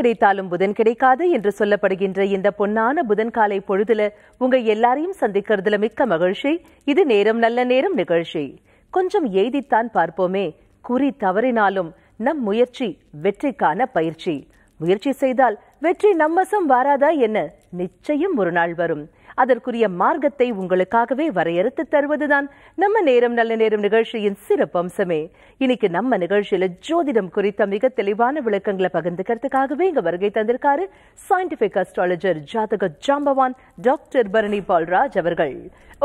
கிடைத்தாலும் புதன் கிடைக்காது என்று சொல்லப்படுகின்ற இந்த பொன்னான புதன் காலை பொழுதுல உங்க எல்லாரையும் சந்திக்கிறதுல மிக்க மகிழ்ச்சி இது நேரம் நல்ல நேரம் நிகழ்ச்சி கொஞ்சம் எய்தித்தான் பார்ப்போமே குறி தவறினாலும் நம் முயற்சி வெற்றிக்கான பயிற்சி முயற்சி செய்தால் வெற்றி நம்மசம் வாராதா என்ன நிச்சயம் ஒரு நாள் வரும் அதற்குரிய மார்க்கத்தை உங்களுக்காகவே வரையறுத்து தருவதுதான் நம்ம நேரம் நல்ல நேரம் நிகழ்ச்சியின் சிறப்பம்சமே இன்னைக்கு நம்ம நிகழ்ச்சியில ஜோதிடம் குறித்த மிக தெளிவான விளக்கங்களை பகிர்ந்துக்கிறதுக்காகவே இங்க வருகை தந்திருக்காரு சயின்டிபிக் அஸ்ட்ராலஜர் ஜாதக ஜாம்பவான் டாக்டர் பரணி பால்ராஜ் அவர்கள்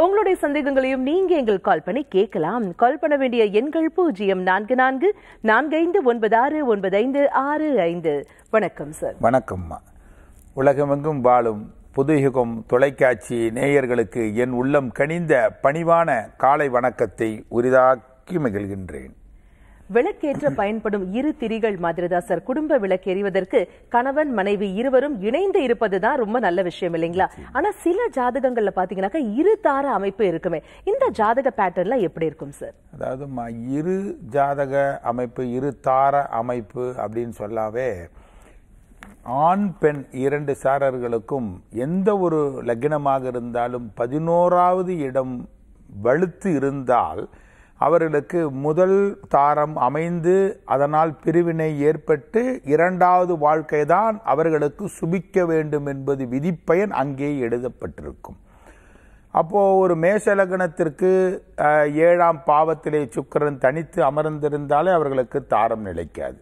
உங்களுடைய சந்தேகங்களையும் நீங்க எங்கள் கால் பண்ணி கேட்கலாம் கால் பண்ண வேண்டிய எண்கள் பூஜ்ஜியம் நான்கு நான்கு நான்கு ஐந்து ஒன்பது ஆறு ஒன்பது ஐந்து ஆறு ஐந்து வணக்கம் சார் வணக்கம்மா உலகமெங்கும் வாழும் புதுயுகம் தொலைக்காட்சி நேயர்களுக்கு என் உள்ளம் கனிந்த பணிவான காலை வணக்கத்தை உரிதாக்கி மகிழ்கின்றேன் விளக்கேற்ற பயன்படும் இரு திரிகள் மாதிரி தான் சார் குடும்ப விளக்கு எறிவதற்கு கணவன் மனைவி இருவரும் இணைந்து இருப்பதுதான் ரொம்ப நல்ல விஷயம் இல்லைங்களா ஆனா சில ஜாதகங்கள்ல பாத்தீங்கன்னாக்கா இரு தார அமைப்பு இருக்குமே இந்த ஜாதக பேட்டர்ன்ல எப்படி இருக்கும் சார் அதாவது இரு ஜாதக அமைப்பு இரு தார அமைப்பு அப்படின்னு சொல்லாவே ஆண் பெண் இரண்டு சாரர்களுக்கும் எந்த ஒரு லக்னமாக இருந்தாலும் பதினோராவது இடம் வலுத்து இருந்தால் அவர்களுக்கு முதல் தாரம் அமைந்து அதனால் பிரிவினை ஏற்பட்டு இரண்டாவது வாழ்க்கை தான் அவர்களுக்கு சுபிக்க வேண்டும் என்பது விதிப்பயன் அங்கே எழுதப்பட்டிருக்கும் அப்போது ஒரு மேஷலகணத்திற்கு ஏழாம் பாவத்திலே சுக்கரன் தனித்து அமர்ந்திருந்தாலே அவர்களுக்கு தாரம் நிலைக்காது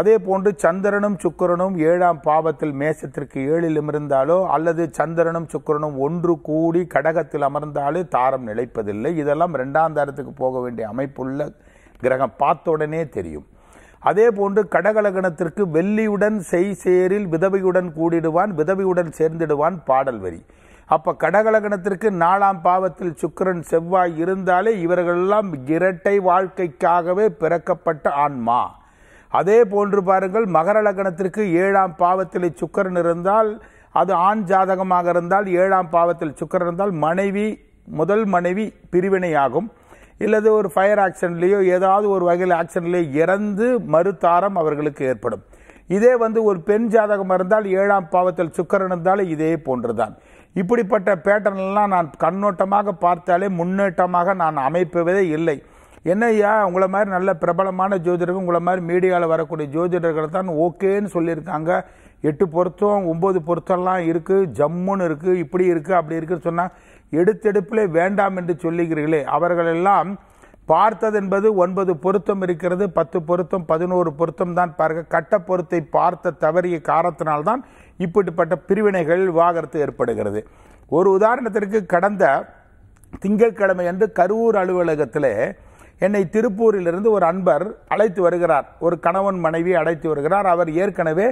அதே போன்று சந்திரனும் சுக்கரனும் ஏழாம் பாவத்தில் மேசத்திற்கு ஏழில் அமர்ந்தாலோ அல்லது சந்திரனும் சுக்கரனும் ஒன்று கூடி கடகத்தில் அமர்ந்தாலே தாரம் நிலைப்பதில்லை இதெல்லாம் ரெண்டாம் தாரத்துக்கு போக வேண்டிய அமைப்புள்ள கிரகம் பார்த்த உடனே தெரியும் அதே போன்று கடகலகணத்திற்கு வெள்ளியுடன் செய் சேரில் விதவையுடன் கூடிடுவான் விதவையுடன் சேர்ந்திடுவான் பாடல் வரி அப்போ கடகலகணத்திற்கு நாலாம் பாவத்தில் சுக்கரன் செவ்வாய் இருந்தாலே இவர்களெல்லாம் இரட்டை வாழ்க்கைக்காகவே பிறக்கப்பட்ட ஆன்மா அதே போன்று பாருங்கள் மகர லக்னத்திற்கு ஏழாம் பாவத்தில் சுக்கரன் இருந்தால் அது ஆண் ஜாதகமாக இருந்தால் ஏழாம் பாவத்தில் சுக்கரன் இருந்தால் மனைவி முதல் மனைவி பிரிவினையாகும் இல்லது ஒரு ஃபயர் ஆக்சிடென்ட்லேயோ ஏதாவது ஒரு வகையில் ஆக்சிடென்ட்லேயோ இறந்து மறுதாரம் அவர்களுக்கு ஏற்படும் இதே வந்து ஒரு பெண் ஜாதகம் இருந்தால் ஏழாம் பாவத்தில் சுக்கரன் இருந்தால் இதே போன்றுதான் இப்படிப்பட்ட பேட்டர்ன்லாம் நான் கண்ணோட்டமாக பார்த்தாலே முன்னேற்றமாக நான் அமைப்பதே இல்லை என்னையா உங்களை மாதிரி நல்ல பிரபலமான ஜோதிடர்கள் உங்களை மாதிரி மீடியாவில் வரக்கூடிய ஜோதிடர்கள் தான் ஓகேன்னு சொல்லியிருக்காங்க எட்டு பொருத்தம் ஒம்பது பொருத்தம்லாம் இருக்குது ஜம்முன்னு இருக்குது இப்படி இருக்குது அப்படி இருக்குன்னு சொன்னால் எடுத்தெடுப்பிலே வேண்டாம் என்று சொல்லுகிறீர்களே அவர்களெல்லாம் பார்த்தது என்பது ஒன்பது பொருத்தம் இருக்கிறது பத்து பொருத்தம் பதினோரு பொருத்தம் தான் பார்க்க கட்ட பொருத்தை பார்த்த தவறிய காரணத்தினால்தான் இப்படிப்பட்ட பிரிவினைகள் விவாகரத்து ஏற்படுகிறது ஒரு உதாரணத்திற்கு கடந்த திங்கட்கிழமை அன்று கரூர் அலுவலகத்திலே என்னை திருப்பூரிலிருந்து ஒரு அன்பர் அழைத்து வருகிறார் ஒரு கணவன் மனைவி அழைத்து வருகிறார் அவர் ஏற்கனவே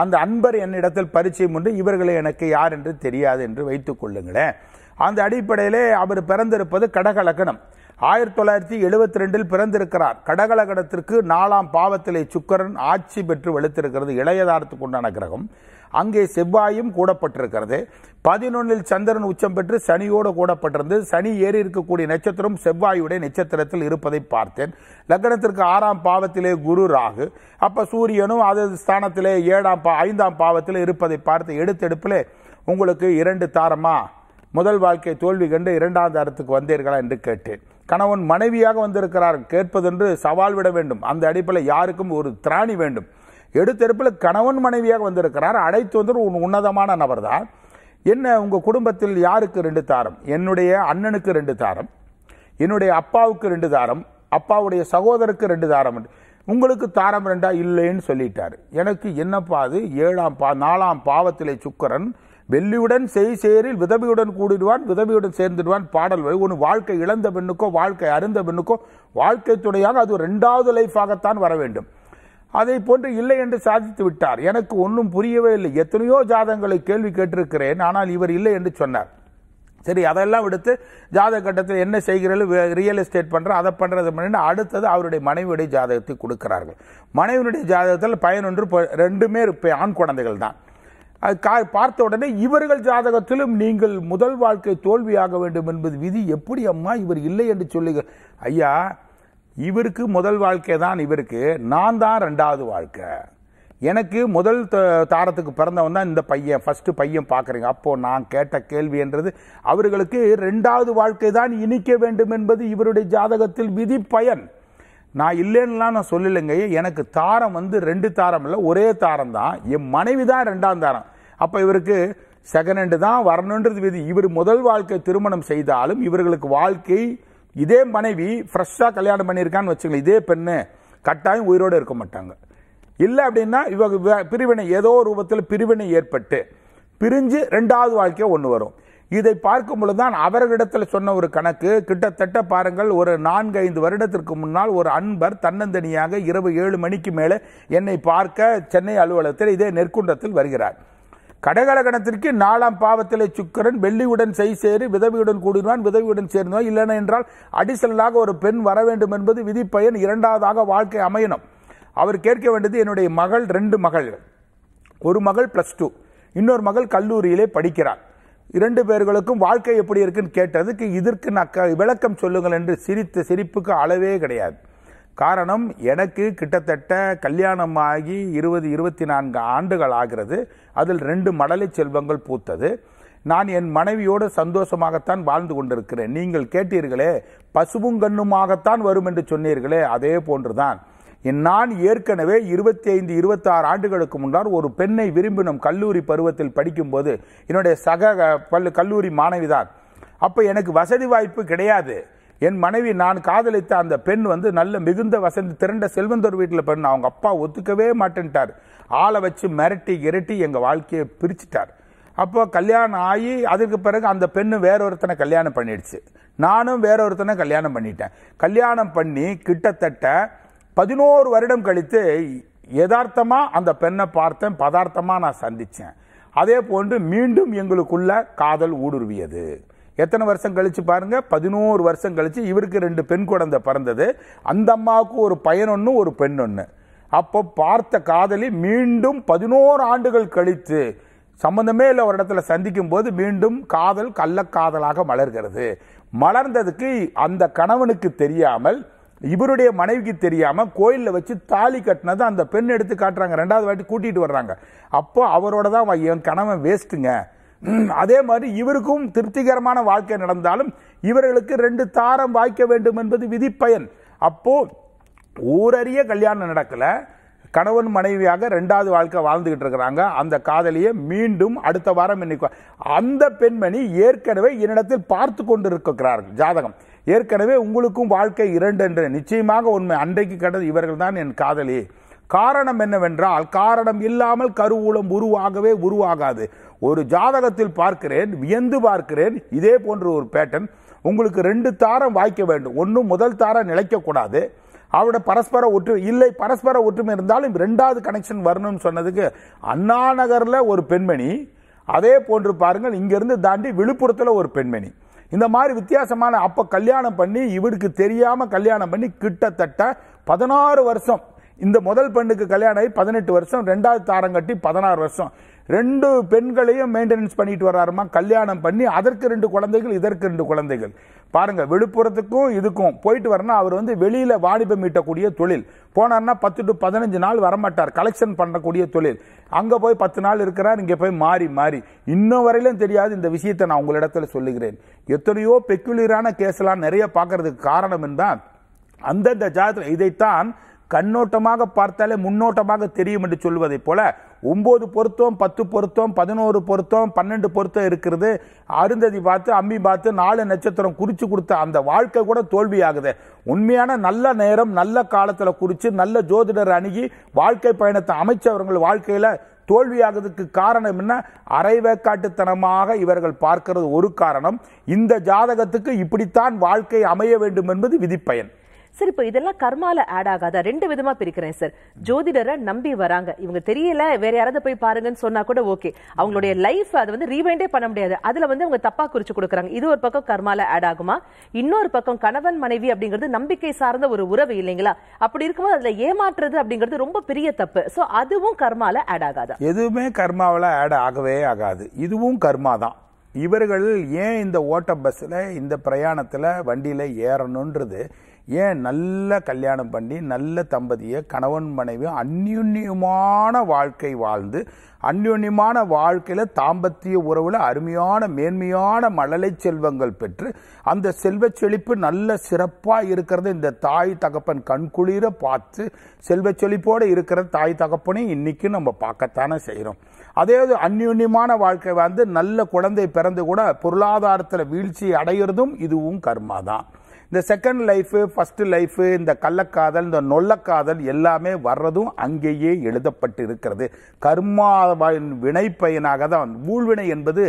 அந்த அன்பர் என்னிடத்தில் பரிச்சயம் உண்டு இவர்களே எனக்கு யார் என்று தெரியாது என்று வைத்துக் கொள்ளுங்களேன் அந்த அடிப்படையிலே அவர் பிறந்திருப்பது கடகலக்கணம் ஆயிரத்தி தொள்ளாயிரத்தி எழுபத்தி ரெண்டில் பிறந்திருக்கிறார் கடகலகடத்திற்கு நாலாம் பாவத்திலே சுக்கரன் ஆட்சி பெற்று வெளுத்திருக்கிறது இளையதாரத்துக்கு உண்டான கிரகம் அங்கே செவ்வாயும் கூடப்பட்டிருக்கிறது பதினொன்னில் சந்திரன் உச்சம் பெற்று சனியோடு கூடப்பட்டிருந்து சனி ஏறி இருக்கக்கூடிய நட்சத்திரம் செவ்வாயுடைய நட்சத்திரத்தில் இருப்பதை பார்த்தேன் லக்னத்திற்கு ஆறாம் பாவத்திலே குரு ராகு அப்போ சூரியனும் அது ஸ்தானத்திலே ஏழாம் பா ஐந்தாம் பாவத்தில் இருப்பதை பார்த்து எடுத்தெடுப்பில் உங்களுக்கு இரண்டு தாரமா முதல் வாழ்க்கை தோல்வி கண்டு இரண்டாம் தாரத்துக்கு வந்தீர்களா என்று கேட்டேன் கணவன் மனைவியாக வந்திருக்கிறார் கேட்பதென்று சவால் விட வேண்டும் அந்த அடிப்படையில் யாருக்கும் ஒரு திராணி வேண்டும் எடுத்தெடுப்பில் கணவன் மனைவியாக வந்திருக்கிறார் அழைத்து வந்து உன்னதமான நபர் தான் என்ன உங்கள் குடும்பத்தில் யாருக்கு ரெண்டு தாரம் என்னுடைய அண்ணனுக்கு ரெண்டு தாரம் என்னுடைய அப்பாவுக்கு ரெண்டு தாரம் அப்பாவுடைய சகோதரருக்கு ரெண்டு தாரம் உங்களுக்கு தாரம் ரெண்டா இல்லைன்னு சொல்லிட்டார் எனக்கு என்னப்பா அது ஏழாம் பா நாலாம் பாவத்திலே சுக்கரன் வெள்ளியுடன் செய் சேரில் விதவியுடன் கூடிடுவான் விதவியுடன் சேர்ந்துடுவான் பாடல் ஒன்று வாழ்க்கை இழந்த பெண்ணுக்கோ வாழ்க்கை அருந்த பெண்ணுக்கோ வாழ்க்கை துணையாக அது ரெண்டாவது லைஃபாகத்தான் வர வேண்டும் அதை போன்று இல்லை என்று சாதித்து விட்டார் எனக்கு ஒன்றும் புரியவே இல்லை எத்தனையோ ஜாதகங்களை கேள்வி கேட்டிருக்கிறேன் ஆனால் இவர் இல்லை என்று சொன்னார் சரி அதெல்லாம் விடுத்து ஜாதக கட்டத்தில் என்ன செய்கிறது ரியல் எஸ்டேட் பண்ணுறோம் அதை பண்ணுறது பண்ணிட்டு அடுத்தது அவருடைய மனைவியுடைய ஜாதகத்தை கொடுக்கிறார்கள் மனைவியுடைய ஜாதகத்தில் பயனொன்று ஒன்று ரெண்டுமே ஆண் குழந்தைகள் தான் அது கா பார்த்த உடனே இவர்கள் ஜாதகத்திலும் நீங்கள் முதல் வாழ்க்கை தோல்வியாக வேண்டும் என்பது விதி எப்படி அம்மா இவர் இல்லை என்று சொல்லுங்கள் ஐயா இவருக்கு முதல் வாழ்க்கை தான் இவருக்கு நான் தான் ரெண்டாவது வாழ்க்கை எனக்கு முதல் தாரத்துக்கு பிறந்தவன் தான் இந்த பையன் ஃபஸ்ட்டு பையன் பார்க்குறீங்க அப்போது நான் கேட்ட கேள்வி என்றது அவர்களுக்கு ரெண்டாவது வாழ்க்கை தான் இனிக்க வேண்டும் என்பது இவருடைய ஜாதகத்தில் விதி பயன் நான் இல்லைன்னுலாம் நான் சொல்லலைங்க எனக்கு தாரம் வந்து ரெண்டு தாரம் இல்லை ஒரே தாரம் தான் என் மனைவி தான் ரெண்டாம் தாரம் அப்போ இவருக்கு செகண்ட் ஹேண்டு தான் வரணுன்றது விதி இவர் முதல் வாழ்க்கை திருமணம் செய்தாலும் இவர்களுக்கு வாழ்க்கை இதே மனைவி ஃப்ரெஷ்ஷாக கல்யாணம் பண்ணியிருக்கான்னு வச்சுக்கலாம் இதே பெண்ணு கட்டாயம் உயிரோடு இருக்க மாட்டாங்க இல்லை அப்படின்னா இவங்க பிரிவினை ஏதோ ரூபத்தில் பிரிவினை ஏற்பட்டு பிரிஞ்சு ரெண்டாவது வாழ்க்கையை ஒன்று வரும் இதை பார்க்கும் பொழுதுதான் அவர்களிடத்தில் சொன்ன ஒரு கணக்கு கிட்டத்தட்ட பாருங்கள் ஒரு நான்கு ஐந்து வருடத்திற்கு முன்னால் ஒரு அன்பர் தன்னந்தனியாக இரவு ஏழு மணிக்கு மேலே என்னை பார்க்க சென்னை அலுவலகத்தில் இதே நெற்குன்றத்தில் வருகிறார் கணத்திற்கு நாலாம் பாவத்திலே சுக்கரன் வெள்ளியுடன் செய் சேரு விதவியுடன் கூடினான் விதவியுடன் சேர்ந்தான் இல்லைன என்றால் அடிசனலாக ஒரு பெண் வர வேண்டும் என்பது விதிப்பயன் இரண்டாவதாக வாழ்க்கை அமையணும் அவர் கேட்க வேண்டியது என்னுடைய மகள் ரெண்டு மகள் ஒரு மகள் பிளஸ் டூ இன்னொரு மகள் கல்லூரியிலே படிக்கிறார் இரண்டு பேர்களுக்கும் வாழ்க்கை எப்படி இருக்குன்னு கேட்டதுக்கு இதற்கு நக்க விளக்கம் சொல்லுங்கள் என்று சிரித்த சிரிப்புக்கு அளவே கிடையாது காரணம் எனக்கு கிட்டத்தட்ட கல்யாணம் ஆகி இருபது இருபத்தி நான்கு ஆண்டுகள் ஆகிறது அதில் ரெண்டு மடலை செல்வங்கள் பூத்தது நான் என் மனைவியோடு சந்தோஷமாகத்தான் வாழ்ந்து கொண்டிருக்கிறேன் நீங்கள் கேட்டீர்களே பசுவும் கண்ணுமாகத்தான் வரும் என்று சொன்னீர்களே அதே போன்றுதான் நான் ஏற்கனவே இருபத்தி ஐந்து இருபத்தாறு ஆண்டுகளுக்கு முன்னால் ஒரு பெண்ணை விரும்பினோம் கல்லூரி பருவத்தில் படிக்கும்போது என்னுடைய சக பல் கல்லூரி மாணவிதான் அப்போ எனக்கு வசதி வாய்ப்பு கிடையாது என் மனைவி நான் காதலித்த அந்த பெண் வந்து நல்ல மிகுந்த வசதி திரண்ட செல்வந்தர் வீட்டில் பெண் அவங்க அப்பா ஒத்துக்கவே மாட்டேன்ட்டார் ஆளை வச்சு மிரட்டி இரட்டி எங்கள் வாழ்க்கையை பிரிச்சிட்டார் அப்போ கல்யாணம் ஆகி அதுக்கு பிறகு அந்த பெண்ணு வேறொருத்தனை ஒருத்தனை கல்யாணம் பண்ணிடுச்சு நானும் வேறொருத்தனை கல்யாணம் பண்ணிட்டேன் கல்யாணம் பண்ணி கிட்டத்தட்ட பதினோரு வருடம் கழித்து யதார்த்தமா அந்த பெண்ணை பார்த்தேன் பதார்த்தமாக நான் சந்தித்தேன் அதே போன்று மீண்டும் எங்களுக்குள்ள காதல் ஊடுருவியது எத்தனை வருஷம் கழித்து பாருங்க பதினோரு வருஷம் கழித்து இவருக்கு ரெண்டு பெண் குழந்தை பிறந்தது அந்த அம்மாவுக்கு ஒரு பையன் ஒரு பெண் ஒன்று அப்போ பார்த்த காதலி மீண்டும் பதினோரு ஆண்டுகள் கழித்து சம்பந்தமே இல்லை ஒரு இடத்துல சந்திக்கும் போது மீண்டும் காதல் கள்ளக்காதலாக மலர்கிறது மலர்ந்ததுக்கு அந்த கணவனுக்கு தெரியாமல் இவருடைய மனைவிக்கு தெரியாமல் கோயிலில் வச்சு தாலி கட்டினது அந்த பெண் எடுத்து காட்டுறாங்க ரெண்டாவது வாட்டி கூட்டிகிட்டு வர்றாங்க அப்போ அவரோட தான் என் கணவன் வேஸ்ட்டுங்க அதே மாதிரி இவருக்கும் திருப்திகரமான வாழ்க்கை நடந்தாலும் இவர்களுக்கு ரெண்டு தாரம் வாய்க்க வேண்டும் என்பது விதிப்பயன் அப்போ ஊரறிய கல்யாணம் நடக்கல கணவன் மனைவியாக ரெண்டாவது வாழ்க்கை வாழ்ந்துகிட்டு இருக்கிறாங்க அந்த காதலியை மீண்டும் அடுத்த வாரம் இன்னைக்கு அந்த பெண்மணி ஏற்கனவே என்னிடத்தில் பார்த்து கொண்டு இருக்கிறார்கள் ஜாதகம் ஏற்கனவே உங்களுக்கும் வாழ்க்கை இரண்டு என்று நிச்சயமாக உண்மை அன்றைக்கு கடந்த இவர்கள் தான் என் காதலி காரணம் என்னவென்றால் காரணம் இல்லாமல் கருவூலம் உருவாகவே உருவாகாது ஒரு ஜாதகத்தில் பார்க்கிறேன் வியந்து பார்க்கிறேன் இதே போன்ற ஒரு பேட்டன் உங்களுக்கு ரெண்டு தாரம் வாய்க்க வேண்டும் ஒன்றும் முதல் தாரம் நிலைக்கக்கூடாது அவட பரஸ்பர ஒற்று இல்லை பரஸ்பர ஒற்றுமை இருந்தாலும் ரெண்டாவது கனெக்ஷன் வரணும்னு சொன்னதுக்கு அண்ணா நகரில் ஒரு பெண்மணி அதே போன்று பாருங்கள் இங்கேருந்து தாண்டி விழுப்புரத்தில் ஒரு பெண்மணி இந்த மாதிரி வித்தியாசமான அப்போ கல்யாணம் பண்ணி இவருக்கு தெரியாமல் கல்யாணம் பண்ணி கிட்டத்தட்ட பதினாறு வருஷம் இந்த முதல் பெண்ணுக்கு கல்யாணம் ஆகி பதினெட்டு வருஷம் ரெண்டாவது தாரம் கட்டி பதினாறு வருஷம் ரெண்டு பெண்களையும் மெயின்டெனன்ஸ் பண்ணிட்டு வர்றாருமா கல்யாணம் பண்ணி அதற்கு ரெண்டு குழந்தைகள் இதற்கு ரெண்டு குழந்தைகள் பாருங்க விழுப்புரத்துக்கும் இதுக்கும் போயிட்டு வரனா அவர் வந்து வெளியில வாணிபம் மீட்டக்கூடிய தொழில் போனார்னா பத்து டு பதினஞ்சு நாள் வரமாட்டார் கலெக்ஷன் பண்ணக்கூடிய தொழில் அங்கே போய் பத்து நாள் இருக்கிறார் இங்கே போய் மாறி மாறி இன்னும் வரையிலும் தெரியாது இந்த விஷயத்தை நான் உங்களிடத்தில் சொல்லுகிறேன் எத்தனையோ கேஸ் கேஸ்லாம் நிறைய பார்க்கறதுக்கு காரணம் என்றால் அந்தந்த ஜாதத்தில் இதைத்தான் கண்ணோட்டமாக பார்த்தாலே முன்னோட்டமாக தெரியும் என்று சொல்வதைப் போல ஒம்பது பொருத்தம் பத்து பொருத்தம் பதினோரு பொருத்தம் பன்னெண்டு பொருத்தம் இருக்கிறது அருந்ததி பார்த்து அம்மி பார்த்து நாலு நட்சத்திரம் குறித்து கொடுத்த அந்த வாழ்க்கை கூட தோல்வி ஆகுது உண்மையான நல்ல நேரம் நல்ல காலத்தில் குறித்து நல்ல ஜோதிடர் அணுகி வாழ்க்கை பயணத்தை அமைச்சவர்கள் வாழ்க்கையில் தோல்வியாகிறதுக்கு காரணம் என்ன அரைவேக்காட்டுத்தனமாக இவர்கள் பார்க்கிறது ஒரு காரணம் இந்த ஜாதகத்துக்கு இப்படித்தான் வாழ்க்கை அமைய வேண்டும் என்பது விதிப்பயன் சார் இப்போ இதெல்லாம் கர்மால ஆட் ஆகாதா ரெண்டு விதமா பிரிக்கிறேன் சார் ஜோதிடரை நம்பி வராங்க இவங்க தெரியல வேற யாராவது போய் பாருங்கன்னு சொன்னா கூட ஓகே அவங்களுடைய லைஃப் அதை வந்து ரீவைண்டே பண்ண முடியாது அதுல வந்து அவங்க தப்பா குறிச்சு கொடுக்குறாங்க இது ஒரு பக்கம் கர்மால ஆட் ஆகுமா இன்னொரு பக்கம் கணவன் மனைவி அப்படிங்கிறது நம்பிக்கை சார்ந்த ஒரு உறவு இல்லைங்களா அப்படி இருக்கும்போது அதுல ஏமாற்றுறது அப்படிங்கிறது ரொம்ப பெரிய தப்பு ஸோ அதுவும் கர்மால ஆட் ஆகாதா எதுவுமே கர்மாவில் ஆட் ஆகவே ஆகாது இதுவும் கர்மா தான் இவர்கள் ஏன் இந்த ஓட்ட பஸ்ஸில் இந்த பிரயாணத்தில் வண்டியில் ஏறணுன்றது ஏன் நல்ல கல்யாணம் பண்ணி நல்ல தம்பதியை கணவன் மனைவி அந்யுன்யமான வாழ்க்கை வாழ்ந்து அந்யுன்யமான வாழ்க்கையில் தாம்பத்திய உறவில் அருமையான மேன்மையான மழலை செல்வங்கள் பெற்று அந்த செல்வ செழிப்பு நல்ல சிறப்பாக இருக்கிறத இந்த தாய் தகப்பன் கண்குளிர பார்த்து செல்வ செழிப்போடு இருக்கிற தாய் தகப்பனையும் இன்றைக்கும் நம்ம பார்க்கத்தானே செய்கிறோம் அதே அந்யுன்யமான வாழ்க்கை வந்து நல்ல குழந்தை பிறந்து கூட பொருளாதாரத்தில் வீழ்ச்சி அடையிறதும் இதுவும் கர்மா தான் இந்த செகண்ட் லைஃபு ஃபஸ்ட்டு லைஃபு இந்த கள்ளக்காதல் இந்த நொல்லக்காதல் எல்லாமே வர்றதும் அங்கேயே எழுதப்பட்டு இருக்கிறது கர்மா வினை பயனாக தான் ஊழ்வினை என்பது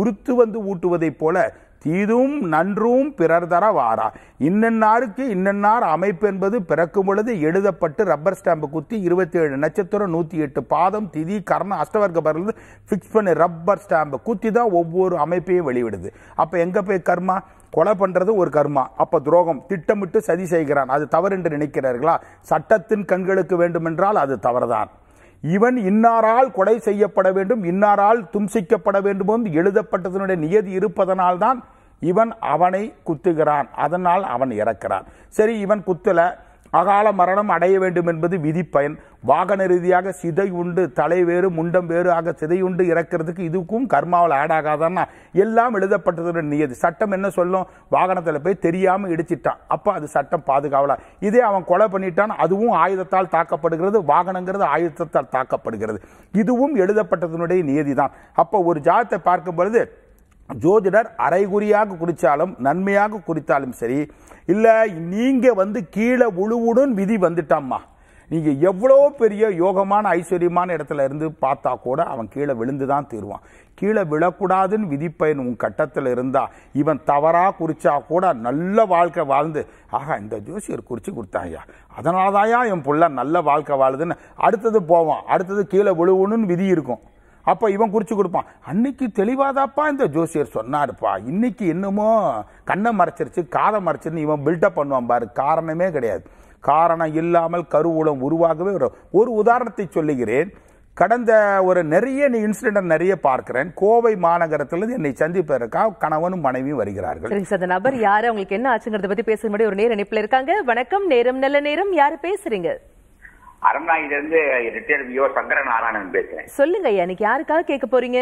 உறுத்து வந்து ஊட்டுவதைப் போல தீதும் நன்றும் பிறர் தர வாரா இன்னன்னாருக்கு இன்னன்னார் அமைப்பு என்பது பிறக்கும் பொழுது எழுதப்பட்டு ரப்பர் ஸ்டாம்பு குத்தி இருபத்தி ஏழு நட்சத்திரம் நூற்றி எட்டு பாதம் திதி கர்ண அஷ்டவர்க்க பரல் ஃபிக்ஸ் பண்ணி ரப்பர் ஸ்டாம்பு குத்தி தான் ஒவ்வொரு அமைப்பையும் வெளிவிடுது அப்போ எங்கே போய் கர்மா கொலை பண்றது ஒரு கர்மா அப்ப துரோகம் திட்டமிட்டு சதி செய்கிறான் அது தவறு என்று நினைக்கிறார்களா சட்டத்தின் கண்களுக்கு வேண்டுமென்றால் அது தவறுதான் இவன் இன்னாரால் கொலை செய்யப்பட வேண்டும் இன்னாரால் தும்சிக்கப்பட வேண்டும் என்று எழுதப்பட்டதனுடைய நியதி இருப்பதனால்தான் இவன் அவனை குத்துகிறான் அதனால் அவன் இறக்கிறான் சரி இவன் குத்தலை அகால மரணம் அடைய வேண்டும் என்பது விதி பயன் வாகன ரீதியாக சிதை உண்டு தலை வேறு முண்டம் வேறு ஆக சிதை உண்டு இறக்கிறதுக்கு இதுக்கும் கர்மாவில் ஆட் ஆகாதான்னா எல்லாம் எழுதப்பட்டதோட நியதி சட்டம் என்ன சொல்லும் வாகனத்தில் போய் தெரியாமல் இடிச்சிட்டான் அப்போ அது சட்டம் பாதுகாவலாம் இதே அவன் கொலை பண்ணிட்டான் அதுவும் ஆயுதத்தால் தாக்கப்படுகிறது வாகனங்கிறது ஆயுதத்தால் தாக்கப்படுகிறது இதுவும் எழுதப்பட்டதனுடைய நியதி தான் அப்போ ஒரு ஜாதத்தை பார்க்கும் பொழுது ஜோதிடர் அரைகுறியாக குறித்தாலும் நன்மையாக குறித்தாலும் சரி இல்லை நீங்கள் வந்து கீழே உழுவுடன் விதி வந்துட்டாம்மா நீங்கள் எவ்வளோ பெரிய யோகமான ஐஸ்வர்யமான இடத்துல இருந்து பார்த்தா கூட அவன் கீழே விழுந்து தான் தீருவான் கீழே விழக்கூடாதுன்னு விதிப்பயன் உன் கட்டத்தில் இருந்தா இவன் தவறாக குறிச்சா கூட நல்ல வாழ்க்கை வாழ்ந்து ஆகா இந்த ஜோசியர் குறித்து கொடுத்தாயா அதனால தாயா என் பிள்ளை நல்ல வாழ்க்கை வாழுதுன்னு அடுத்தது போவான் அடுத்தது கீழே விழுவணும்னு விதி இருக்கும் அப்போ இவன் குறிச்சு கொடுப்பான் அன்னைக்கு தெளிவாதாப்பா இந்த ஜோசியர் சொன்னாருப்பா இன்னைக்கு என்னமோ கண்ணை மறைச்சிருச்சு காதை மறைச்சிருன்னு இவன் பில்டப் பண்ணுவான் பாரு காரணமே கிடையாது காரணம் இல்லாமல் கருவூலம் உருவாகவே வரும் ஒரு உதாரணத்தை சொல்லுகிறேன் கடந்த ஒரு நிறைய நீ இன்சிடென்ட் நிறைய பார்க்கிறேன் கோவை மாநகரத்திலிருந்து என்னை சந்திப்பதற்காக கணவனும் மனைவியும் வருகிறார்கள் அந்த நபர் யாரு அவங்களுக்கு என்ன ஆச்சுங்கிறத பத்தி பேசும்படி ஒரு நேர இணைப்புல இருக்காங்க வணக்கம் நேரம் நல்ல நேரம் யாரு பேசுறீங்க அறம்நாயில இருந்து ரிட்டையர்ட் விஓ சங்கர நாராயணன் பேசுறேன் சொல்லுங்க ஐயா எனக்கு யாருக்காக கேட்க போறீங்க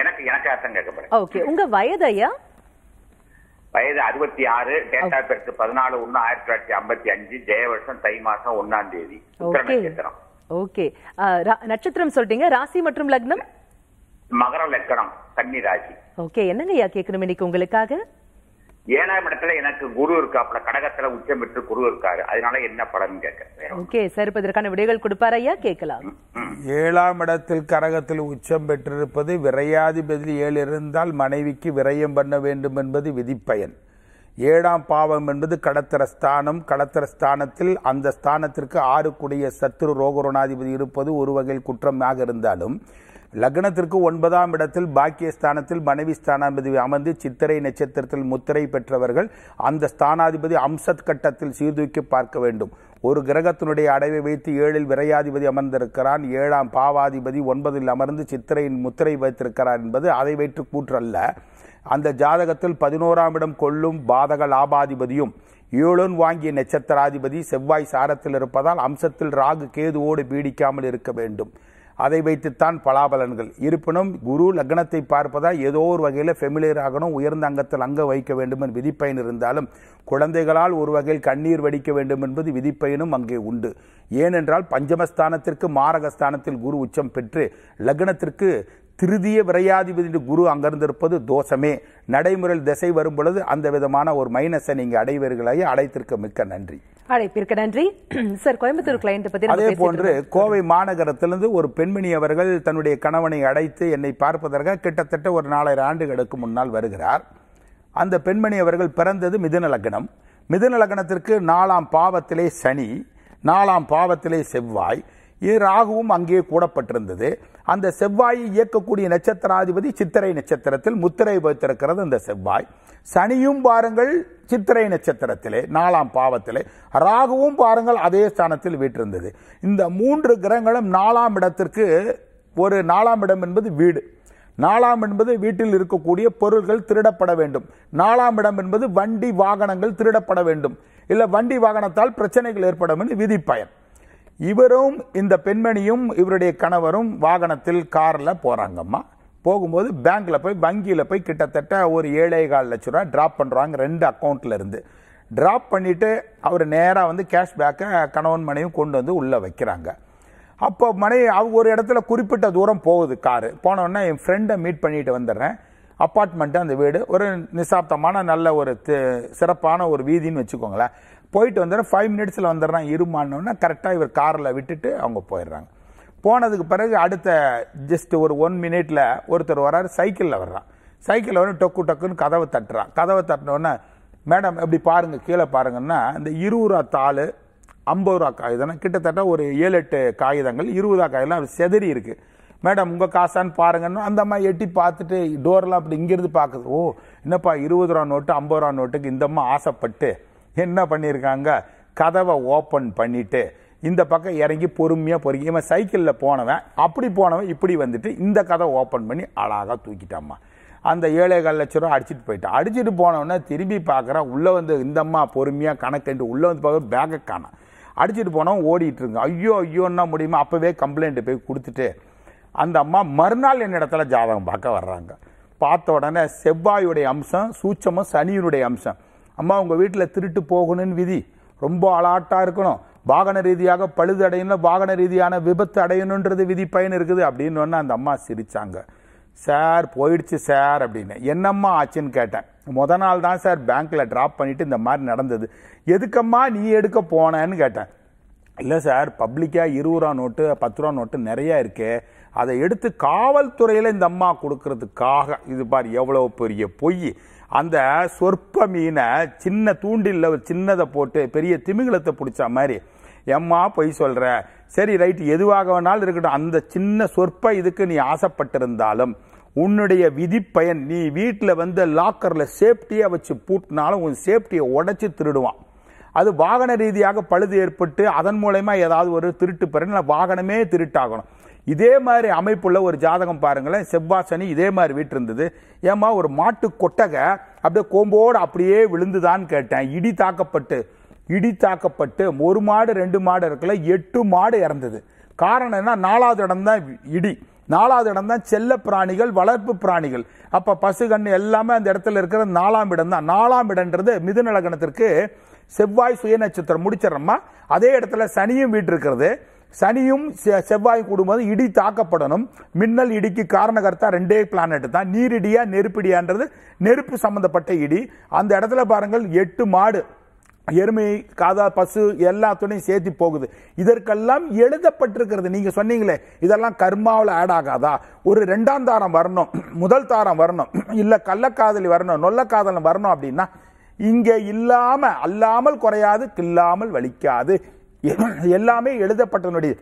எனக்கு எனக்கு அர்த்தம் கேட்க போறேன் ஓகே உங்க வயது ஐயா வயது அறுபத்தி ஆறு டேட் ஆஃப் பர்த் பதினாலு ஒன்னு ஆயிரத்தி தொள்ளாயிரத்தி ஐம்பத்தி அஞ்சு ஜெய வருஷம் தை மாசம் ஒன்னாம் தேதி நட்சத்திரம் ஓகே நட்சத்திரம் சொல்றீங்க ராசி மற்றும் லக்னம் மகர லக்கணம் கன்னி ராசி ஓகே என்னங்க ஐயா கேட்கணும் இன்னைக்கு உங்களுக்காக ஏழாம் இடத்துல எனக்கு குரு இருக்காப்புல கடகத்துல உச்சம் பெற்று குரு இருக்காரு அதனால என்ன படம் கேட்க ஓகே சார் இப்ப இதற்கான விடைகள் கொடுப்பார் ஐயா கேட்கலாம் ஏழாம் இடத்தில் கரகத்தில் உச்சம் பெற்றிருப்பது விரையாதிபதி ஏழு இருந்தால் மனைவிக்கு விரயம் பண்ண வேண்டும் என்பது விதிப்பயன் ஏழாம் பாவம் என்பது கடத்தர ஸ்தானம் கடத்தர ஸ்தானத்தில் அந்த ஸ்தானத்திற்கு ஆறுக்குடைய சத்துரு ரோகரோணாதிபதி இருப்பது ஒரு வகையில் குற்றமாக இருந்தாலும் லக்னத்திற்கு ஒன்பதாம் இடத்தில் பாக்கியஸ்தானத்தில் மனைவி ஸ்தானாதிபதி அமர்ந்து சித்திரை நட்சத்திரத்தில் முத்திரை பெற்றவர்கள் அந்த ஸ்தானாதிபதி அம்சத் கட்டத்தில் சீர்தூக்கி பார்க்க வேண்டும் ஒரு கிரகத்தினுடைய அடைவை வைத்து ஏழில் விரையாதிபதி அமர்ந்திருக்கிறான் ஏழாம் பாவாதிபதி ஒன்பதில் அமர்ந்து சித்திரையின் முத்திரை வைத்திருக்கிறார் என்பது அதை வைத்து கூற்றல்ல அந்த ஜாதகத்தில் பதினோராம் இடம் கொள்ளும் பாதக லாபாதிபதியும் ஏழுன் வாங்கிய நட்சத்திராதிபதி செவ்வாய் சாரத்தில் இருப்பதால் அம்சத்தில் ராகு கேதுவோடு பீடிக்காமல் இருக்க வேண்டும் அதை வைத்துத்தான் பலாபலன்கள் இருப்பினும் குரு லக்னத்தை பார்ப்பதால் ஏதோ ஒரு வகையில் ஃபெமிலியர் ஆகணும் உயர்ந்த அங்கத்தில் அங்க வைக்க வேண்டும் என்று விதிப்பயன் இருந்தாலும் குழந்தைகளால் ஒரு வகையில் கண்ணீர் வடிக்க வேண்டும் என்பது விதிப்பயனும் அங்கே உண்டு ஏனென்றால் பஞ்சமஸ்தானத்திற்கு மாரகஸ்தானத்தில் குரு உச்சம் பெற்று லக்னத்திற்கு திருதிய விரையாதிபதி குரு அங்கிருந்திருப்பது தோஷமே நடைமுறையில் திசை வரும் பொழுது அந்த விதமான ஒரு மைனஸை நீங்கள் அடைவீர்களாயே அழைத்திருக்க மிக்க நன்றி அழைப்பிற்கு நன்றி சார் கோயம்புத்தூர் கிளைண்ட் பத்தி அதே போன்று கோவை மாநகரத்திலிருந்து ஒரு பெண்மணி அவர்கள் தன்னுடைய கணவனை அடைத்து என்னை பார்ப்பதற்காக கிட்டத்தட்ட ஒரு நாலாயிரம் ஆண்டுகளுக்கு முன்னால் வருகிறார் அந்த பெண்மணி அவர்கள் பிறந்தது மிதுனலக்னம் லக்னம் நாலாம் பாவத்திலே சனி நாலாம் பாவத்திலே செவ்வாய் ராகுவும் அங்கே கூடப்பட்டிருந்தது அந்த செவ்வாயை இயக்கக்கூடிய நட்சத்திராதிபதி சித்திரை நட்சத்திரத்தில் முத்திரை வைத்திருக்கிறது இந்த செவ்வாய் சனியும் பாருங்கள் சித்திரை நட்சத்திரத்திலே நாலாம் பாவத்திலே ராகுவும் பாருங்கள் அதே ஸ்தானத்தில் வீட்டிருந்தது இந்த மூன்று கிரகங்களும் நாலாம் இடத்திற்கு ஒரு நாலாம் இடம் என்பது வீடு நாலாம் என்பது வீட்டில் இருக்கக்கூடிய பொருள்கள் திருடப்பட வேண்டும் நாலாம் இடம் என்பது வண்டி வாகனங்கள் திருடப்பட வேண்டும் இல்லை வண்டி வாகனத்தால் பிரச்சனைகள் ஏற்படும் என்று விதிப்பயன் இவரும் இந்த பெண்மணியும் இவருடைய கணவரும் வாகனத்தில் காரில் போகிறாங்கம்மா போகும்போது பேங்க்கில் போய் வங்கியில் போய் கிட்டத்தட்ட ஒரு ஏழே கால் லட்ச ரூபா ட்ராப் பண்ணுறாங்க ரெண்டு அக்கௌண்ட்டில் இருந்து ட்ராப் பண்ணிவிட்டு அவர் நேராக வந்து கேஷ் பேக்கை கணவன் மனையும் கொண்டு வந்து உள்ளே வைக்கிறாங்க அப்போ மனைவி அவங்க ஒரு இடத்துல குறிப்பிட்ட தூரம் போகுது காரு போனோடனே என் ஃப்ரெண்டை மீட் பண்ணிட்டு வந்துடுறேன் அப்பார்ட்மெண்ட்டு அந்த வீடு ஒரு நிசாப்தமான நல்ல ஒரு சிறப்பான ஒரு வீதின்னு வச்சுக்கோங்களேன் போயிட்டு வந்துடுறேன் ஃபைவ் மினிட்ஸில் வந்துடுறான் இருமானோன்னா கரெக்டாக இவர் காரில் விட்டுட்டு அவங்க போயிடுறாங்க போனதுக்கு பிறகு அடுத்த ஜஸ்ட் ஒரு ஒன் மினிட்ல ஒருத்தர் வராரு சைக்கிளில் வர்றான் சைக்கிளில் வந்து டொக்கு டொக்குன்னு கதவை தட்டுறான் கதவை தட்டினோடனே மேடம் எப்படி பாருங்கள் கீழே பாருங்கன்னா இந்த இருபது ரூபா தாள் ஐம்பது ரூபா காகிதம் கிட்டத்தட்ட ஒரு ஏழு எட்டு காகிதங்கள் இருபது ரூபா காகிதம் செதறி இருக்குது மேடம் உங்கள் காசான்னு பாருங்கன்னு அந்த மாதிரி எட்டி பார்த்துட்டு டோர்லாம் அப்படி இங்கேருந்து பார்க்குது ஓ என்னப்பா இருபது ரூபா நோட்டு ஐம்பது ரூபா நோட்டுக்கு இந்தம்மா ஆசைப்பட்டு என்ன பண்ணியிருக்காங்க கதவை ஓப்பன் பண்ணிவிட்டு இந்த பக்கம் இறங்கி பொறுமையாக பொறுக்கி இவன் சைக்கிளில் போனவன் அப்படி போனவன் இப்படி வந்துட்டு இந்த கதை ஓப்பன் பண்ணி அழகாக தூக்கிட்டாம்மா அந்த கால் லட்சம் ரூபா அடிச்சுட்டு போயிட்டான் அடிச்சுட்டு போனவொடனே திரும்பி பார்க்குறான் உள்ளே வந்து இந்தம்மா பொறுமையாக கணக்குன்ட்டு உள்ளே வந்து பார்க்க பேக்கை காணும் அடிச்சுட்டு போனவன் ஓடிட்டு இருங்க ஐயோ ஐயோன்னா முடியுமா அப்போவே கம்ப்ளைண்ட்டு போய் கொடுத்துட்டு அந்த அம்மா மறுநாள் என்ன இடத்துல ஜாதகம் பார்க்க வர்றாங்க பார்த்த உடனே செவ்வாயுடைய அம்சம் சூச்சமும் சனியினுடைய அம்சம் அம்மா உங்கள் வீட்டில் திருட்டு போகணும்னு விதி ரொம்ப அலாட்டாக இருக்கணும் வாகன ரீதியாக பழுது அடையணும் வாகன ரீதியான விபத்து அடையணுன்றது விதி பயன் இருக்குது அப்படின்னு ஒன்று அந்த அம்மா சிரித்தாங்க சார் போயிடுச்சு சார் அப்படின்னு என்னம்மா ஆச்சுன்னு கேட்டேன் முத நாள் தான் சார் பேங்க்கில் ட்ராப் பண்ணிவிட்டு இந்த மாதிரி நடந்தது எதுக்கம்மா நீ எடுக்க போனேன்னு கேட்டேன் இல்லை சார் பப்ளிக்காக இருபது ரூபா நோட்டு பத்து ரூபா நோட்டு நிறையா இருக்கு அதை எடுத்து காவல்துறையில் இந்த அம்மா கொடுக்கறதுக்காக இது பார் எவ்வளோ பெரிய பொய் அந்த சொற்ப மீனை சின்ன தூண்டில் சின்னதை போட்டு பெரிய திமிங்கலத்தை பிடிச்ச மாதிரி எம்மா பொய் சொல்கிற சரி ரைட் எதுவாக வேணாலும் இருக்கட்டும் அந்த சின்ன சொற்ப இதுக்கு நீ ஆசைப்பட்டிருந்தாலும் உன்னுடைய விதிப்பயன் நீ வீட்டில் வந்து லாக்கரில் சேஃப்டியாக வச்சு பூட்டினாலும் உன் சேஃப்டியை உடச்சி திருடுவான் அது வாகன ரீதியாக பழுது ஏற்பட்டு அதன் மூலயமா ஏதாவது ஒரு திருட்டு பெறணும் வாகனமே திருட்டாகணும் இதே மாதிரி அமைப்புள்ள ஒரு ஜாதகம் பாருங்களேன் செவ்வாய் சனி இதே மாதிரி வீட்டு இருந்தது ஏமா ஒரு மாட்டு கொட்டகை அப்படியே கோம்போடு அப்படியே விழுந்துதான்னு கேட்டேன் இடி தாக்கப்பட்டு இடி தாக்கப்பட்டு ஒரு மாடு ரெண்டு மாடு இருக்கல எட்டு மாடு இறந்தது காரணம் என்ன நாலாவது இடம் தான் இடி நாலாவது இடம் தான் செல்ல பிராணிகள் வளர்ப்பு பிராணிகள் அப்போ பசு கண்ணு எல்லாமே அந்த இடத்துல இருக்கிற நாலாம் இடம் தான் நாலாம் இடம்ன்றது மிதுநலகணத்திற்கு செவ்வாய் சுய நட்சத்திரம் முடிச்சிடறோமா அதே இடத்துல சனியும் வீட்டு இருக்கிறது சனியும் செவ்வாயும் கூடும்போது இடி தாக்கப்படணும் மின்னல் இடிக்கு காரணகர்த்தா ரெண்டே பிளானட் தான் நீரிடியா நெருப்பிடியான்றது நெருப்பு சம்பந்தப்பட்ட இடி அந்த இடத்துல பாருங்கள் எட்டு மாடு எருமை காதா பசு எல்லாத்துடையும் சேர்த்து போகுது இதற்கெல்லாம் எழுதப்பட்டிருக்கிறது நீங்கள் சொன்னீங்களே இதெல்லாம் கர்மாவில் ஆட் ஆகாதா ஒரு ரெண்டாம் தாரம் வரணும் முதல் தாரம் வரணும் இல்லை கள்ளக்காதலி வரணும் நொல்லக்காதலன் வரணும் அப்படின்னா இங்கே இல்லாமல் அல்லாமல் குறையாது கில்லாமல் வலிக்காது எல்லாமே எழுதப்பட்டதனுடைய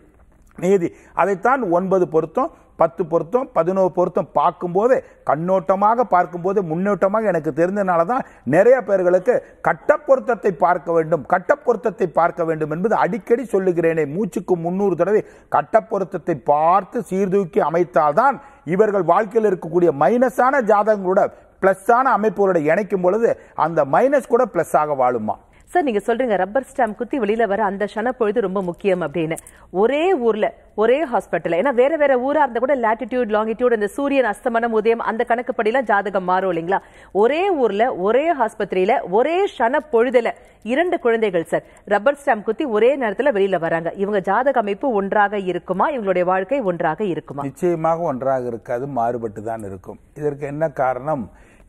நீதி அதைத்தான் ஒன்பது பொருத்தம் பத்து பொருத்தம் பதினோரு பொருத்தம் பார்க்கும்போது கண்ணோட்டமாக பார்க்கும்போது முன்னோட்டமாக எனக்கு தெரிந்தனால தான் நிறைய பேர்களுக்கு கட்ட பொருத்தத்தை பார்க்க வேண்டும் கட்ட பொருத்தத்தை பார்க்க வேண்டும் என்பது அடிக்கடி சொல்லுகிறேனே மூச்சுக்கு முன்னூறு தடவை கட்ட பொருத்தத்தை பார்த்து சீர்தூக்கி அமைத்தால்தான் இவர்கள் வாழ்க்கையில் இருக்கக்கூடிய மைனஸான ஜாதகங்களோட ப்ளஸ்ஸான அமைப்புகளோட இணைக்கும் பொழுது அந்த மைனஸ் கூட ப்ளஸ்ஸாக வாழுமா சார் நீங்க சொல்றீங்க ரப்பர் ஸ்டாம்ப் குத்தி வெளியில வர அந்த சனப்பொழுது ரொம்ப முக்கியம் அப்படின்னு ஒரே ஊர்ல ஒரே ஹாஸ்பிட்டல் ஏன்னா வேற வேற ஊரா இருந்தா கூட லாட்டிடியூட் லாங்கிடியூட் அந்த சூரியன் அஸ்தமனம் உதயம் அந்த எல்லாம் ஜாதகம் மாறும் இல்லைங்களா ஒரே ஊர்ல ஒரே ஆஸ்பத்திரியில ஒரே சனப்பொழுதுல இரண்டு குழந்தைகள் சார் ரப்பர் ஸ்டாம்ப் குத்தி ஒரே நேரத்துல வெளியில வராங்க இவங்க ஜாதக அமைப்பு ஒன்றாக இருக்குமா இவங்களுடைய வாழ்க்கை ஒன்றாக இருக்குமா நிச்சயமாக ஒன்றாக இருக்காது மாறுபட்டு தான் இருக்கும் இதற்கு என்ன காரணம்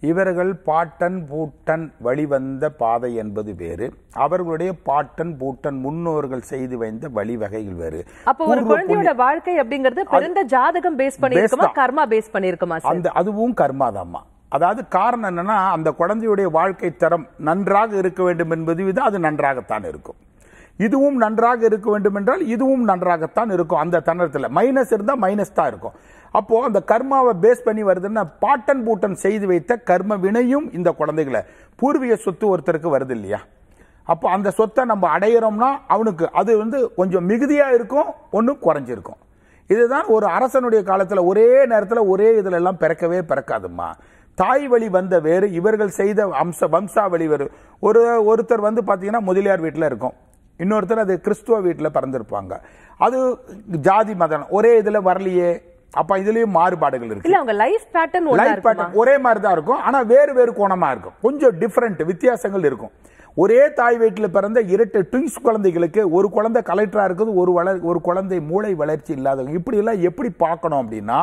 இவர்கள் பாட்டன் பூட்டன் வழிவந்த பாதை என்பது வேறு அவர்களுடைய பாட்டன் பூட்டன் முன்னோர்கள் செய்து வைந்த வழிவகைகள் வேறு அப்போ ஒரு குழந்தையோட வாழ்க்கை அப்படிங்கிறது பிறந்த ஜாதகம் பேஸ் பண்ணிருக்கோமா கர்மா பேஸ் பண்ணிருக்கமா அந்த அதுவும் கர்மா தான்மா அதாவது காரணம் என்னன்னா அந்த குழந்தையுடைய வாழ்க்கை தரம் நன்றாக இருக்க வேண்டும் என்பது விதம் அது நன்றாகத்தான் இருக்கும் இதுவும் நன்றாக இருக்க வேண்டும் என்றால் இதுவும் நன்றாகத்தான் இருக்கும் அந்த தன்னத்தில் மைனஸ் இருந்தால் மைனஸ் தான் இருக்கும் அப்போது அந்த கர்மாவை பேஸ் பண்ணி வருதுன்னா பாட்டன் பூட்டன் செய்து வைத்த கர்ம வினையும் இந்த குழந்தைகளை பூர்வீக சொத்து ஒருத்தருக்கு வருது இல்லையா அப்போ அந்த சொத்தை நம்ம அடையிறோம்னா அவனுக்கு அது வந்து கொஞ்சம் மிகுதியாக இருக்கும் ஒன்றும் குறைஞ்சிருக்கும் இதுதான் ஒரு அரசனுடைய காலத்தில் ஒரே நேரத்தில் ஒரே இதில் எல்லாம் பிறக்கவே பிறக்காதுமா தாய் வழி வந்த வேறு இவர்கள் செய்த அம்ச வழி வேறு ஒரு ஒருத்தர் வந்து பார்த்தீங்கன்னா முதலியார் வீட்டில் இருக்கும் இன்னொருத்தர் அது கிறிஸ்துவ வீட்டில் பறந்துருப்பாங்க அது ஜாதி மதம் ஒரே இதில் வரலையே அப்ப இதுலயும் மாறுபாடுகள் இருக்கு இல்ல அவங்க லைஃப் பேட்டர்ன் லைஃப் பேட்டர்ன் ஒரே மாதிரி தான் இருக்கும் ஆனா வேறு வேறு கோணமா இருக்கும் கொஞ்சம் டிஃப்ரெண்ட் வித்தியாசங்கள் இருக்கும் ஒரே தாய் வீட்டில் பிறந்த இரட்டை ட்விங்ஸ் குழந்தைகளுக்கு ஒரு குழந்தை கலெக்டராக இருக்குது ஒரு வள ஒரு குழந்தை மூளை வளர்ச்சி இல்லாதவங்க எல்லாம் எப்படி பார்க்கணும் அப்படின்னா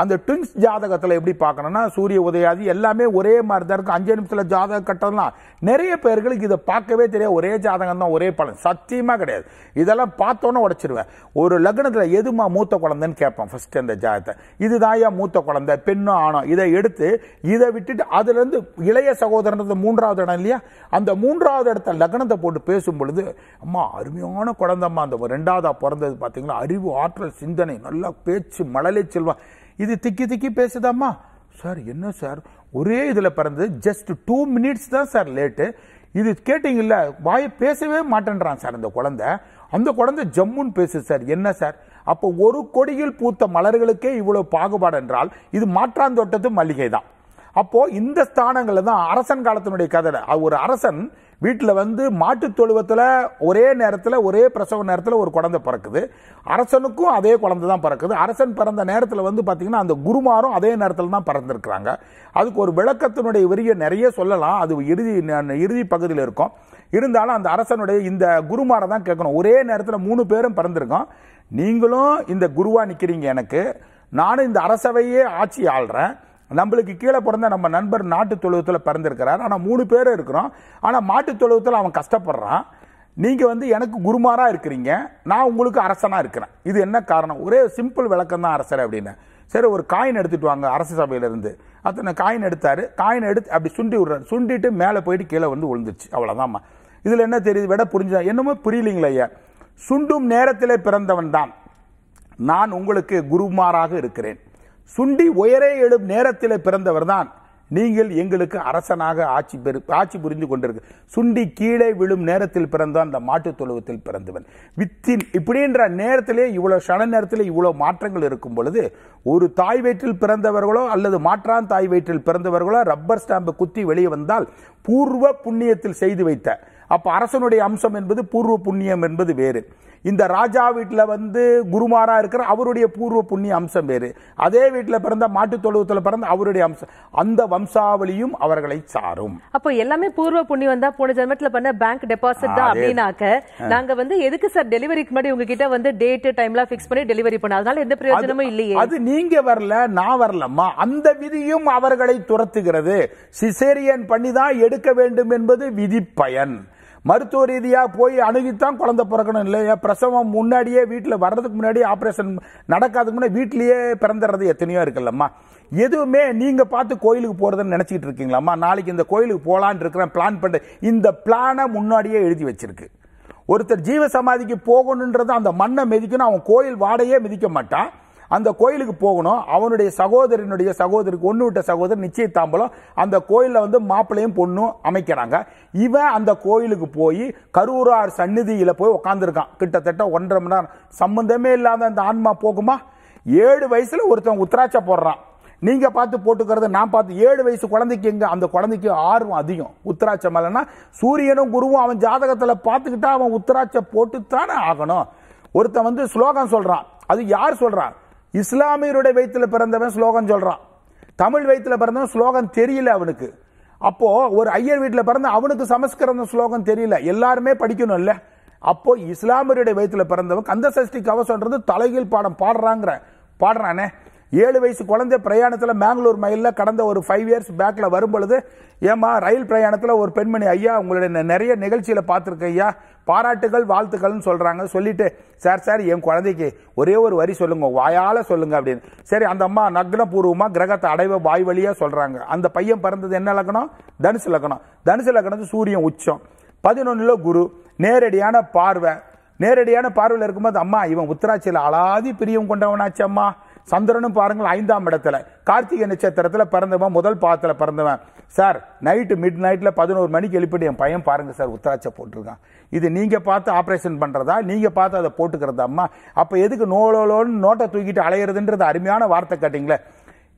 அந்த ட்வின்ஸ் ஜாதகத்தில் எப்படி பார்க்கணும்னா சூரிய உதயாதி எல்லாமே ஒரே மாதிரி தான் இருக்கும் அஞ்சு நிமிஷத்தில் ஜாதகம் கட்டதுலாம் நிறைய பேர்களுக்கு இதை பார்க்கவே தெரியாது ஒரே ஜாதகம் தான் ஒரே பலன் சத்தியமாக கிடையாது இதெல்லாம் பார்த்தோன்னே உடச்சிருவேன் ஒரு லக்னத்தில் எதுமா மூத்த குழந்தைன்னு கேட்பேன் ஃபஸ்ட்டு அந்த ஜாதகத்தை இதுதான் மூத்த குழந்தை பெண்ணும் ஆணும் இதை எடுத்து இதை விட்டுட்டு அதுலேருந்து இளைய சகோதரன்றது மூன்றாவது இடம் இல்லையா அந்த மூன்றாவது இடத்த லக்னத்தை போட்டு பேசும் பொழுது அம்மா அருமையான குழந்தம்மா அந்த ரெண்டாவதாக பிறந்தது பார்த்தீங்களா அறிவு ஆற்றல் சிந்தனை நல்லா பேச்சு மழலை செல்வான் இது திக்கி திக்கி பேசுதாம்மா சார் என்ன சார் ஒரே இதில் பிறந்தது ஜஸ்ட் டூ மினிட்ஸ் தான் சார் லேட்டு இது கேட்டிங்கல்ல வாய் பேசவே மாட்டேன்றான் சார் அந்த குழந்தை அந்த குழந்தை ஜம்முன்னு பேசு சார் என்ன சார் அப்போ ஒரு கொடியில் பூத்த மலர்களுக்கே இவ்வளவு பாகுபாடு என்றால் இது மாற்றாந்தோட்டத்து மல்லிகை தான் அப்போ இந்த ஸ்தானங்கள்ல தான் அரசன் காலத்தினுடைய கதை ஒரு அரசன் வீட்டில் வந்து மாட்டு தொழுவத்தில் ஒரே நேரத்தில் ஒரே பிரசவ நேரத்தில் ஒரு குழந்தை பிறக்குது அரசனுக்கும் அதே குழந்தை தான் பிறக்குது அரசன் பிறந்த நேரத்தில் வந்து பார்த்தீங்கன்னா அந்த குருமாரும் அதே நேரத்தில் தான் பிறந்திருக்கிறாங்க அதுக்கு ஒரு விளக்கத்தினுடைய விரிய நிறைய சொல்லலாம் அது இறுதி இறுதி பகுதியில் இருக்கும் இருந்தாலும் அந்த அரசனுடைய இந்த குருமாரை தான் கேட்கணும் ஒரே நேரத்தில் மூணு பேரும் பிறந்திருக்கோம் நீங்களும் இந்த குருவாக நிற்கிறீங்க எனக்கு நானும் இந்த அரசவையே ஆட்சி ஆள்றேன் நம்மளுக்கு கீழே பிறந்த நம்ம நண்பர் நாட்டு தொழுவத்தில் பிறந்திருக்கிறார் ஆனால் மூணு பேர் இருக்கிறோம் ஆனால் மாட்டு தொழுவத்தில் அவன் கஷ்டப்படுறான் நீங்கள் வந்து எனக்கு குருமாராக இருக்கிறீங்க நான் உங்களுக்கு அரசனாக இருக்கிறேன் இது என்ன காரணம் ஒரே சிம்பிள் விளக்கம் தான் அரசர் அப்படின்னு சரி ஒரு காயின் எடுத்துட்டு வாங்க அரசு சபையிலேருந்து அத்தனை காயின் எடுத்தார் காயின் எடுத்து அப்படி சுண்டி விடுறாரு சுண்டிட்டு மேலே போயிட்டு கீழே வந்து விழுந்துச்சு அவ்வளோதாம்மா இதில் என்ன தெரியுது விட புரிஞ்சா என்னமோ புரியலிங்களே ஐயா சுண்டும் நேரத்திலே பிறந்தவன் தான் நான் உங்களுக்கு குருமாராக இருக்கிறேன் சுண்டி உயரே எழும் நேரத்தில் பிறந்தவர் தான் நீங்கள் எங்களுக்கு அரசனாக ஆட்சி பெரு ஆட்சி புரிந்து கொண்டிருக்க சுண்டி கீழே விழும் நேரத்தில் பிறந்தான் அந்த மாட்டுத் தொழுவத்தில் பிறந்தவன் வித்தின் இப்படின்ற நேரத்திலே இவ்வளோ சன நேரத்தில் இவ்வளோ மாற்றங்கள் இருக்கும் பொழுது ஒரு தாய் வயிற்றில் பிறந்தவர்களோ அல்லது மாற்றான் தாய் வயிற்றில் பிறந்தவர்களோ ரப்பர் ஸ்டாம்பை குத்தி வெளியே வந்தால் பூர்வ புண்ணியத்தில் செய்து வைத்த அப்போ அரசனுடைய அம்சம் என்பது பூர்வ புண்ணியம் என்பது வேறு இந்த ராஜா வீட்டில் வந்து குருமாராக இருக்கிற அவருடைய பூர்வ புண்ணிய அம்சம் வேறு அதே வீட்டில் பிறந்த மாட்டு தொழுவத்தில் பிறந்த அவருடைய அம்சம் அந்த வம்சாவளியும் அவர்களை சாரும் அப்போ எல்லாமே பூர்வ புண்ணியம் வந்தா போன ஜென்மத்தில் பண்ண பேங்க் டெபாசிட் தான் அப்படின்னாக்க நாங்க வந்து எதுக்கு சார் டெலிவரிக்கு முன்னாடி உங்ககிட்ட வந்து டேட் டைம்லாம் ஃபிக்ஸ் பண்ணி டெலிவரி பண்ண அதனால எந்த பிரயோஜனமும் இல்லையே அது நீங்க வரல நான் வரலம்மா அந்த விதியும் அவர்களை துரத்துகிறது சிசேரியன் பண்ணி தான் எடுக்க வேண்டும் என்பது விதி பயன் மருத்துவ ரீதியாக போய் அணுகித்தான் குழந்தை பிறக்கணும் இல்லையா பிரசவம் முன்னாடியே வீட்டில் வர்றதுக்கு முன்னாடி ஆப்ரேஷன் நடக்காதுக்கு முன்னாடி வீட்டிலேயே பிறந்துடுறது எத்தனையோ இருக்குல்லம்மா எதுவுமே நீங்கள் பார்த்து கோயிலுக்கு போகிறதுன்னு நினச்சிக்கிட்டு இருக்கீங்களாம்மா நாளைக்கு இந்த கோயிலுக்கு போகலான்னு இருக்கிறேன் பிளான் பண்ணுறேன் இந்த பிளானை முன்னாடியே எழுதி வச்சிருக்கு ஒருத்தர் ஜீவ சமாதிக்கு போகணுன்றது அந்த மண்ணை மிதிக்கணும் அவன் கோயில் வாடையே மிதிக்க மாட்டான் அந்த கோயிலுக்கு போகணும் அவனுடைய சகோதரனுடைய சகோதரிக்கு ஒன்று விட்ட சகோதரர் நிச்சயத்தாம்பலம் அந்த கோயிலில் வந்து மாப்பிள்ளையும் பொண்ணும் அமைக்கிறாங்க இவன் அந்த கோயிலுக்கு போய் கரூரார் சந்நிதியில் போய் உட்காந்துருக்கான் கிட்டத்தட்ட ஒன்றரை மணி நேரம் சம்மந்தமே இல்லாத அந்த ஆன்மா போகுமா ஏழு வயசில் ஒருத்தன் உத்ராட்சை போடுறான் நீங்கள் பார்த்து போட்டுக்கிறத நான் பார்த்து ஏழு வயசு குழந்தைக்கு எங்க அந்த குழந்தைக்கு ஆர்வம் அதிகம் உத்தராட்சம் மேலன்னா சூரியனும் குருவும் அவன் ஜாதகத்தில் பார்த்துக்கிட்டா அவன் உத்தராட்சை போட்டுத்தானே ஆகணும் ஒருத்தன் வந்து ஸ்லோகம் சொல்கிறான் அது யார் சொல்கிறான் இஸ்லாமியருடைய வயிற்றில் பிறந்தவன் ஸ்லோகன் சொல்கிறான் தமிழ் வயிற்றில் பிறந்தவன் ஸ்லோகன் தெரியல அவனுக்கு அப்போது ஒரு ஐயர் வீட்டில் பிறந்த அவனுக்கு சமஸ்கிருத ஸ்லோகம் தெரியல எல்லாருமே படிக்கணும் இல்லை அப்போ இஸ்லாமியருடைய வயிற்றில் பிறந்தவன் கந்த சஷ்டி கவசன்றது தலைகீழ் பாடம் பாடுறாங்கிற பாடுறானே ஏழு வயசு குழந்தை பிரயாணத்தில் பெங்களூர் மயிலில் கடந்த ஒரு ஃபைவ் இயர்ஸ் பேக்கில் வரும்பொழுது ஏமா ரயில் பிரயாணத்தில் ஒரு பெண்மணி ஐயா உங்களுடைய நிறைய நிகழ்ச்சியில் பார்த்துருக்கேன் ஐயா பாராட்டுகள் வாழ்த்துக்கள்னு சொல்கிறாங்க சொல்லிட்டு சார் சார் என் குழந்தைக்கு ஒரே ஒரு வரி சொல்லுங்க வாயால் சொல்லுங்க அப்படின்னு சரி அந்த அம்மா நக்னபூர்வமாக கிரகத்தை அடைவ வாய் வழியாக சொல்கிறாங்க அந்த பையன் பிறந்தது என்ன லக்கணம் தனுசு லக்கணம் தனுசு லக்கணத்து சூரியன் உச்சம் பதினொன்றில் குரு நேரடியான பார்வை நேரடியான பார்வையில் இருக்கும்போது அம்மா இவன் உத்தராட்சியில் அலாதி பிரியம் கொண்டவனாச்சு அம்மா சந்திரனும் பாருங்கள் ஐந்தாம் இடத்துல கார்த்திகை நட்சத்திரத்தில் பிறந்தவன் முதல் பாதத்தில் பிறந்தவன் சார் நைட்டு மிட் நைட்டில் பதினோரு மணிக்கு எழுப்பிட்டு என் பையன் பாருங்கள் சார் உத்தராட்சை போட்டிருக்கான் இது நீங்கள் பார்த்து ஆப்ரேஷன் பண்ணுறதா நீங்கள் பார்த்து அதை போட்டுக்கிறதாம்மா அப்போ எதுக்கு நோலோலோன்னு நோட்டை தூக்கிட்டு அலையிறதுன்றது அருமையான வார்த்தை கேட்டிங்களே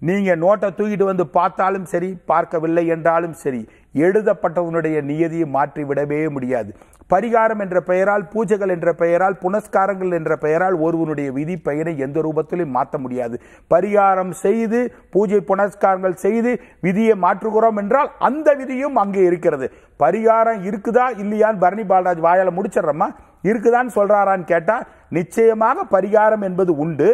நீங்கள் நோட்டை தூக்கிட்டு வந்து பார்த்தாலும் சரி பார்க்கவில்லை என்றாலும் சரி எழுதப்பட்டவனுடைய நியதியை மாற்றிவிடவே முடியாது பரிகாரம் என்ற பெயரால் பூஜைகள் என்ற பெயரால் புனஸ்காரங்கள் என்ற பெயரால் ஒருவனுடைய விதி பெயரை எந்த ரூபத்திலும் மாற்ற முடியாது பரிகாரம் செய்து பூஜை புனஸ்காரங்கள் செய்து விதியை மாற்றுகிறோம் என்றால் அந்த விதியும் அங்கே இருக்கிறது பரிகாரம் இருக்குதா இல்லையான்னு பரணி பாலராஜ் வாயால் முடிச்சிடுறோமா இருக்குதான்னு சொல்றாரான்னு கேட்டா நிச்சயமாக பரிகாரம் என்பது உண்டு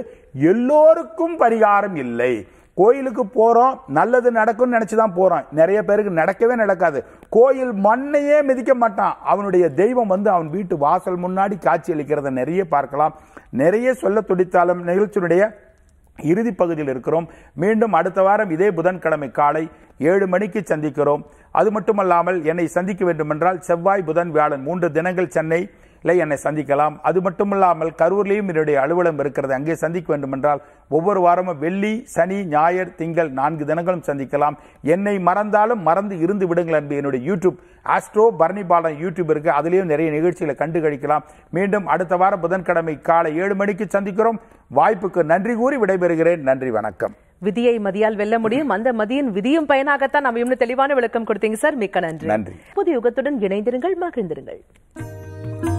எல்லோருக்கும் பரிகாரம் இல்லை கோயிலுக்கு போகிறோம் நல்லது நடக்கும்னு நினச்சி தான் போகிறோம் நிறைய பேருக்கு நடக்கவே நடக்காது கோயில் மண்ணையே மிதிக்க மாட்டான் அவனுடைய தெய்வம் வந்து அவன் வீட்டு வாசல் முன்னாடி காட்சி அளிக்கிறத நிறைய பார்க்கலாம் நிறைய சொல்ல துடித்தாலும் நிகழ்ச்சியினுடைய இறுதி பகுதியில் இருக்கிறோம் மீண்டும் அடுத்த வாரம் இதே புதன்கிழமை காலை ஏழு மணிக்கு சந்திக்கிறோம் அது மட்டுமல்லாமல் என்னை சந்திக்க வேண்டுமென்றால் செவ்வாய் புதன் வியாழன் மூன்று தினங்கள் சென்னை என்னை சந்திக்கலாம் அது மட்டுமில்லாமல் கரூர்லேயும் என்னுடைய அலுவலகம் இருக்கிறது அங்கே சந்திக்க வேண்டும் என்றால் ஒவ்வொரு வாரமும் வெள்ளி சனி ஞாயிறு திங்கள் நான்கு தினங்களும் சந்திக்கலாம் என்னை மறந்தாலும் மறந்து இருந்து விடுங்கள் என்று என்னுடைய YouTube astro Bharani Balan YouTube இருக்கு அதுலேயும் நிறைய நிகழ்ச்சிகளை கண்டு கழிக்கலாம் மீண்டும் அடுத்த வாரம் புதன்கிழமை காலை ஏழு மணிக்கு சந்திக்கிறோம் வாய்ப்புக்கு நன்றி கூறி விடைபெறுகிறேன் நன்றி வணக்கம் விதியை மதியால் வெல்ல முடியும் அந்த மதியின் விதியும் பயனாகத்தான் நம்ம இன்னும் தெளிவான விளக்கம் கொடுத்தீங்க சார் மிக்க நன்றி நன்றி புது யுகத்துடன் இணைந்திருங்கள் மகிழ்ந்திருங்கள்